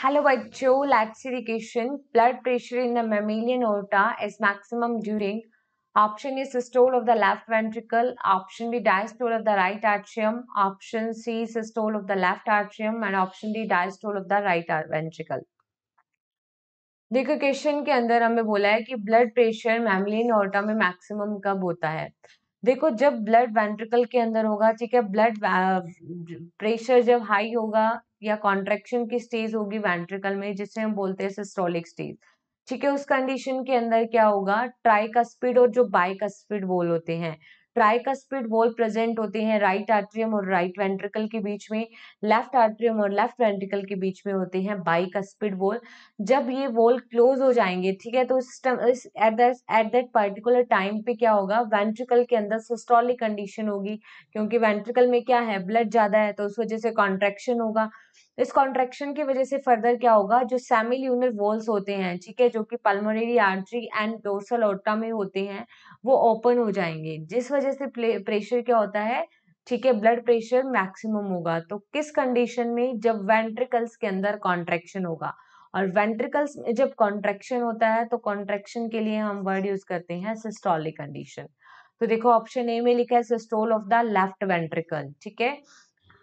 Hello, by Joe lacerication, blood pressure in the mammalian aorta is maximum during option A systole of the left ventricle, option B diastole of the right atrium, option C systole of the left atrium and option D diastole of the right ventricle. देखो question के अंदर हमें बोला है कि blood pressure mammalian aorta में maximum कब होता है देखो जब ब्लड वेंट्रिकल के अंदर होगा ठीक है ब्लड प्रेशर जब हाई होगा या कॉन्ट्रेक्शन की स्टेज होगी वेंट्रिकल में जिसे हम बोलते हैं सिस्टोलिक स्टेज ठीक है उस कंडीशन के अंदर क्या होगा ट्राइकस्पिड और जो बाइकस्पिड बोल होते हैं ट्राइकस्पिड वॉल प्रेजेंट होते हैं राइट आर्ट्रियम और राइट वेंट्रिकल के बीच में लेफ्ट आर्ट्रियम और लेफ्ट वेंट्रिकल के बीच में होते हैं बाइकस्पिड वॉल जब ये वॉल क्लोज हो जाएंगे ठीक है तो एट दैट पर्टिकुलर टाइम पे क्या होगा वेंट्रिकल के अंदर सिस्टोलिक कंडीशन होगी क्योंकि वेंट्रिकल में क्या है ब्लड ज़्यादा है तो उस वजह से कॉन्ट्रेक्शन होगा इस कॉन्ट्रेक्शन की वजह से फर्दर क्या होगा जो सेमी ल्यूनर वॉल्स होते हैं ठीक है जो कि पल्मोनरी आर्टरी एंड डोर्सल ओटा में होते हैं वो ओपन हो जाएंगे जिस वजह वजह से प्रेशर क्या होता है ठीक है ब्लड प्रेशर मैक्सिमम होगा तो किस कंडीशन में जब वेंट्रिकल्स के अंदर कॉन्ट्रेक्शन होगा और वेंट्रिकल्स में जब कॉन्ट्रेक्शन होता है तो कॉन्ट्रेक्शन के लिए हम वर्ड यूज करते हैं सिस्टोलिक कंडीशन तो देखो ऑप्शन ए में लिखा है systole of the left ventricle ठीक है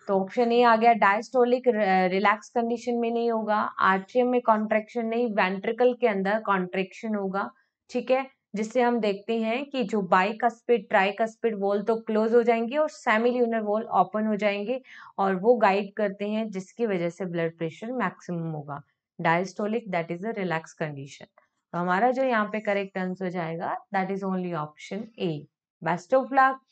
तो ऑप्शन ए आ गया डायस्टोलिक रिलैक्स कंडीशन में नहीं होगा आर्ट्रियम में कॉन्ट्रेक्शन नहीं वेंट्रिकल के अंदर कॉन्ट्रेक्शन होगा ठीक है जिससे हम देखते हैं कि जो ट्राई कस्पिड वॉल तो क्लोज हो जाएंगे और सेमी ल्यूनर वॉल ओपन हो जाएंगे और वो गाइड करते हैं जिसकी वजह से ब्लड प्रेशर मैक्सिमम होगा diastolic that is a relax condition तो हमारा जो यहाँ पे करेक्ट आंसर जाएगा that is only option A best of luck